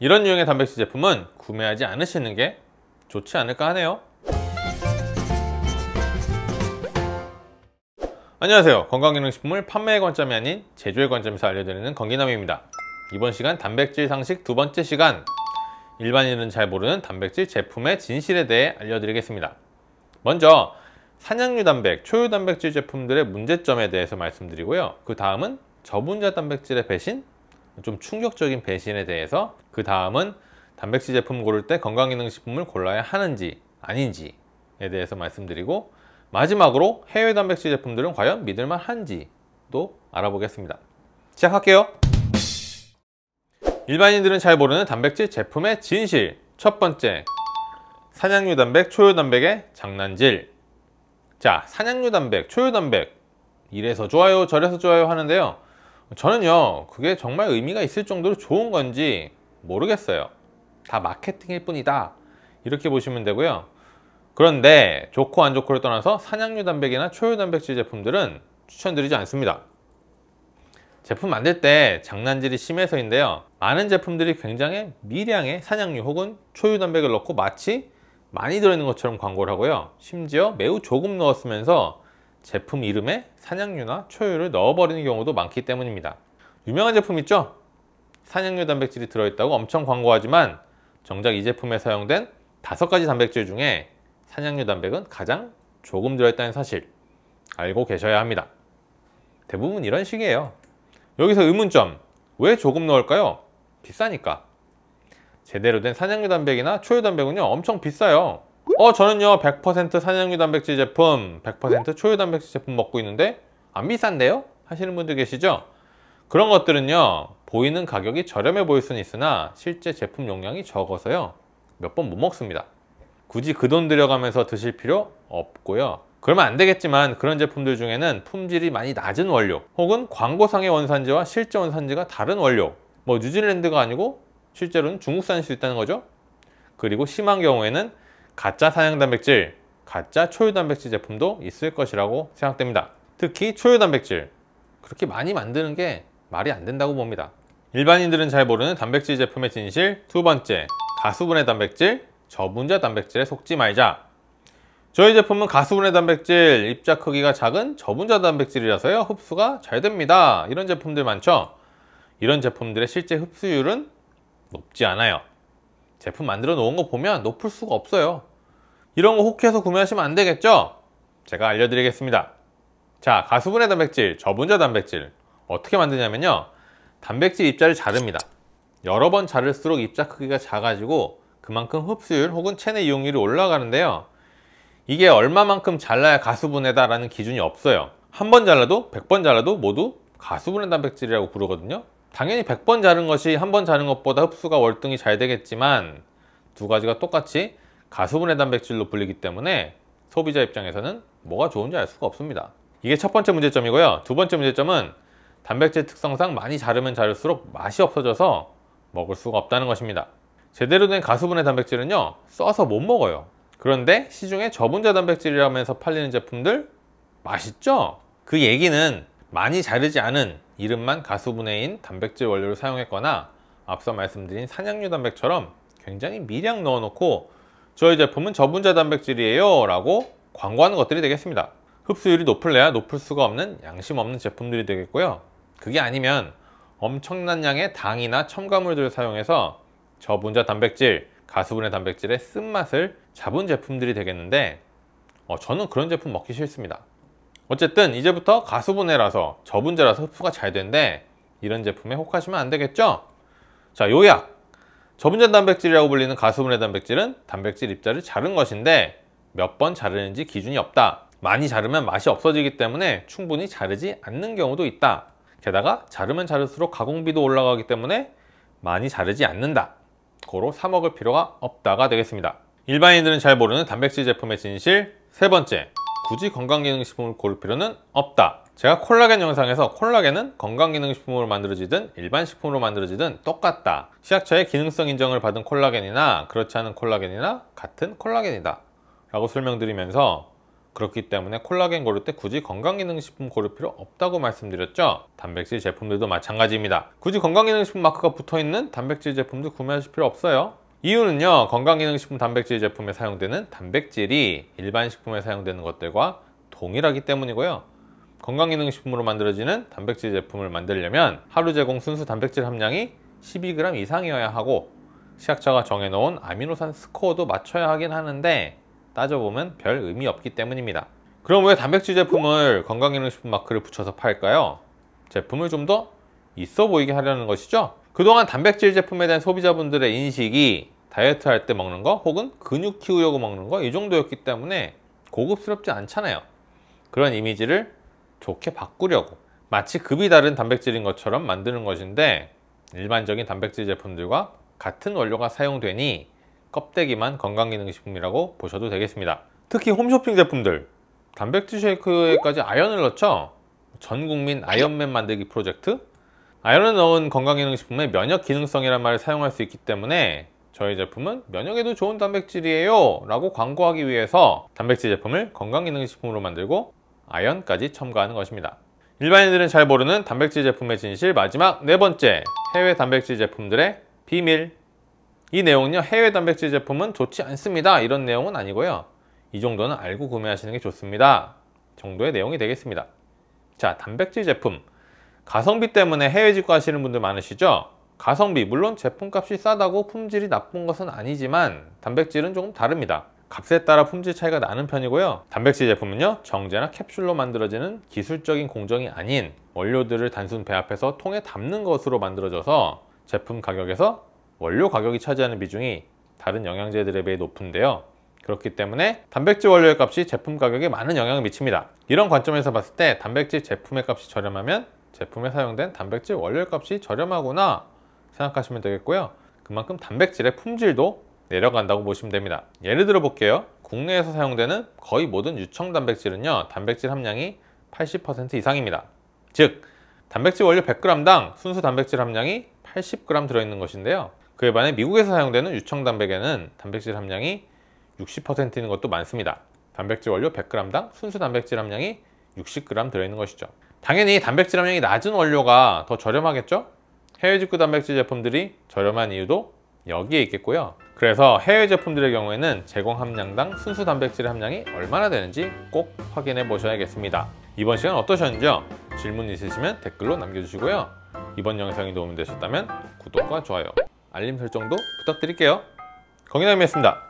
이런 유형의 단백질 제품은 구매하지 않으시는 게 좋지 않을까 하네요 안녕하세요 건강기능식품을 판매의 관점이 아닌 제조의 관점에서 알려드리는 건기남입니다 이번 시간 단백질 상식 두 번째 시간 일반인은 잘 모르는 단백질 제품의 진실에 대해 알려드리겠습니다 먼저 산양류 단백, 초유 단백질 제품들의 문제점에 대해서 말씀드리고요 그 다음은 저분자 단백질의 배신, 좀 충격적인 배신에 대해서 그 다음은 단백질 제품 고를 때 건강기능식품을 골라야 하는지 아닌지에 대해서 말씀드리고 마지막으로 해외 단백질 제품들은 과연 믿을만 한지도 알아보겠습니다 시작할게요 일반인들은 잘 모르는 단백질 제품의 진실 첫 번째 산양유 단백, 초유 단백의 장난질 자 산양유 단백, 초유 단백 이래서 좋아요 저래서 좋아요 하는데요 저는요 그게 정말 의미가 있을 정도로 좋은 건지 모르겠어요 다 마케팅일 뿐이다 이렇게 보시면 되고요 그런데 좋고 안 좋고를 떠나서 산양유 단백이나 초유 단백질 제품들은 추천드리지 않습니다 제품 만들 때 장난질이 심해서인데요 많은 제품들이 굉장히 미량의 산양유 혹은 초유 단백을 넣고 마치 많이 들어있는 것처럼 광고를 하고요 심지어 매우 조금 넣었으면서 제품 이름에 산양유나 초유를 넣어버리는 경우도 많기 때문입니다. 유명한 제품 있죠? 산양유 단백질이 들어있다고 엄청 광고하지만 정작 이 제품에 사용된 다섯 가지 단백질 중에 산양유 단백은 가장 조금 들어있다는 사실 알고 계셔야 합니다. 대부분 이런 식이에요. 여기서 의문점, 왜 조금 넣을까요? 비싸니까. 제대로 된 산양유 단백이나 초유 단백은요, 엄청 비싸요. 어 저는요 100% 산양유 단백질 제품 100% 초유 단백질 제품 먹고 있는데 안 아, 비싼데요? 하시는 분들 계시죠? 그런 것들은요 보이는 가격이 저렴해 보일 수는 있으나 실제 제품 용량이 적어서요 몇 번 못 먹습니다 굳이 그 돈 들여가면서 드실 필요 없고요 그러면 안 되겠지만 그런 제품들 중에는 품질이 많이 낮은 원료 혹은 광고상의 원산지와 실제 원산지가 다른 원료 뭐 뉴질랜드가 아니고 실제로는 중국산일 수 있다는 거죠 그리고 심한 경우에는 가짜 사양단백질, 가짜 초유단백질 제품도 있을 것이라고 생각됩니다. 특히 초유단백질, 그렇게 많이 만드는 게 말이 안 된다고 봅니다. 일반인들은 잘 모르는 단백질 제품의 진실 두 번째, 가수분해 단백질, 저분자 단백질에 속지 말자. 저희 제품은 가수분해 단백질, 입자 크기가 작은 저분자 단백질이라서요. 흡수가 잘 됩니다. 이런 제품들 많죠? 이런 제품들의 실제 흡수율은 높지 않아요. 제품 만들어 놓은 거 보면 높을 수가 없어요. 이런 거 혹해서 구매하시면 안 되겠죠? 제가 알려드리겠습니다. 자, 가수분해 단백질, 저분자 단백질 어떻게 만드냐면요. 단백질 입자를 자릅니다. 여러 번 자를수록 입자 크기가 작아지고 그만큼 흡수율 혹은 체내 이용률이 올라가는데요. 이게 얼마만큼 잘라야 가수분해다 라는 기준이 없어요. 한 번 잘라도 100번 잘라도 모두 가수분해 단백질이라고 부르거든요. 당연히 100번 자른 것이 한 번 자른 것보다 흡수가 월등히 잘 되겠지만 두 가지가 똑같이 가수분해 단백질로 불리기 때문에 소비자 입장에서는 뭐가 좋은지 알 수가 없습니다. 이게 첫 번째 문제점이고요. 두 번째 문제점은 단백질 특성상 많이 자르면 자를수록 맛이 없어져서 먹을 수가 없다는 것입니다. 제대로 된 가수분해 단백질은요. 써서 못 먹어요. 그런데 시중에 저분자 단백질이라면서 팔리는 제품들 맛있죠? 그 얘기는 많이 자르지 않은 이름만 가수분해인 단백질 원료를 사용했거나 앞서 말씀드린 산양유 단백처럼 굉장히 미량 넣어놓고 저희 제품은 저분자 단백질이에요 라고 광고하는 것들이 되겠습니다 흡수율이 높을래야 높을 수가 없는 양심 없는 제품들이 되겠고요 그게 아니면 엄청난 양의 당이나 첨가물들을 사용해서 저분자 단백질, 가수분해 단백질의 쓴맛을 잡은 제품들이 되겠는데 어, 저는 그런 제품 먹기 싫습니다 어쨌든 이제부터 가수분해라서 저분자라서 흡수가 잘 된데 이런 제품에 혹하시면 안 되겠죠? 자 요약! 저분자 단백질이라고 불리는 가수분해 단백질은 단백질 입자를 자른 것인데 몇 번 자르는지 기준이 없다. 많이 자르면 맛이 없어지기 때문에 충분히 자르지 않는 경우도 있다. 게다가 자르면 자를수록 가공비도 올라가기 때문에 많이 자르지 않는다. 고로 사 먹을 필요가 없다가 되겠습니다. 일반인들은 잘 모르는 단백질 제품의 진실 세 번째, 굳이 건강기능식품을 고를 필요는 없다. 제가 콜라겐 영상에서 콜라겐은 건강기능식품으로 만들어지든 일반 식품으로 만들어지든 똑같다 시약처의 기능성 인정을 받은 콜라겐이나 그렇지 않은 콜라겐이나 같은 콜라겐이다 라고 설명드리면서 그렇기 때문에 콜라겐 고를 때 굳이 건강기능식품 고를 필요 없다고 말씀드렸죠 단백질 제품들도 마찬가지입니다 굳이 건강기능식품 마크가 붙어있는 단백질 제품도 구매하실 필요 없어요 이유는요 건강기능식품 단백질 제품에 사용되는 단백질이 일반 식품에 사용되는 것들과 동일하기 때문이고요 건강기능식품으로 만들어지는 단백질 제품을 만들려면 하루 제공 순수 단백질 함량이 12g 이상이어야 하고 시약처가 정해놓은 아미노산 스코어도 맞춰야 하긴 하는데 따져보면 별 의미 없기 때문입니다 그럼 왜 단백질 제품을 건강기능식품 마크를 붙여서 팔까요? 제품을 좀 더 있어 보이게 하려는 것이죠 그동안 단백질 제품에 대한 소비자분들의 인식이 다이어트 할때 먹는 거 혹은 근육 키우려고 먹는 거 이 정도였기 때문에 고급스럽지 않잖아요 그런 이미지를 좋게 바꾸려고 마치 급이 다른 단백질인 것처럼 만드는 것인데 일반적인 단백질 제품들과 같은 원료가 사용되니 껍데기만 건강기능식품이라고 보셔도 되겠습니다 특히 홈쇼핑 제품들 단백질 쉐이크에까지 아연을 넣죠 전국민 아연맨 만들기 프로젝트 아연을 넣은 건강기능식품의 면역 기능성이란 말을 사용할 수 있기 때문에 저희 제품은 면역에도 좋은 단백질이에요 라고 광고하기 위해서 단백질 제품을 건강기능식품으로 만들고 아연까지 첨가하는 것입니다. 일반인들은 잘 모르는 단백질 제품의 진실 마지막 네 번째 해외 단백질 제품들의 비밀 이 내용은요 해외 단백질 제품은 좋지 않습니다 이런 내용은 아니고요 이 정도는 알고 구매하시는 게 좋습니다 정도의 내용이 되겠습니다 자 단백질 제품 가성비 때문에 해외 직구하시는 분들 많으시죠 가성비 물론 제품값이 싸다고 품질이 나쁜 것은 아니지만 단백질은 조금 다릅니다 값에 따라 품질 차이가 나는 편이고요 단백질 제품은요 정제나 캡슐로 만들어지는 기술적인 공정이 아닌 원료들을 단순 배합해서 통에 담는 것으로 만들어져서 제품 가격에서 원료 가격이 차지하는 비중이 다른 영양제들에 비해 높은데요 그렇기 때문에 단백질 원료의 값이 제품 가격에 많은 영향을 미칩니다 이런 관점에서 봤을 때 단백질 제품의 값이 저렴하면 제품에 사용된 단백질 원료의 값이 저렴하구나 생각하시면 되겠고요 그만큼 단백질의 품질도 내려간다고 보시면 됩니다. 예를 들어 볼게요. 국내에서 사용되는 거의 모든 유청 단백질은요. 단백질 함량이 80% 이상입니다. 즉, 단백질 원료 100g당 순수 단백질 함량이 80g 들어있는 것인데요. 그에 반해 미국에서 사용되는 유청 단백에는 단백질 함량이 60%인 것도 많습니다. 단백질 원료 100g당 순수 단백질 함량이 60g 들어있는 것이죠. 당연히 단백질 함량이 낮은 원료가 더 저렴하겠죠? 해외 직구 단백질 제품들이 저렴한 이유도 여기에 있겠고요. 그래서 해외 제품들의 경우에는 제공 함량당 순수 단백질 함량이 얼마나 되는지 꼭 확인해 보셔야겠습니다. 이번 시간 어떠셨는지요? 질문 있으시면 댓글로 남겨주시고요. 이번 영상이 도움되셨다면 이 구독과 좋아요, 알림 설정도 부탁드릴게요. 건강남이었습니다.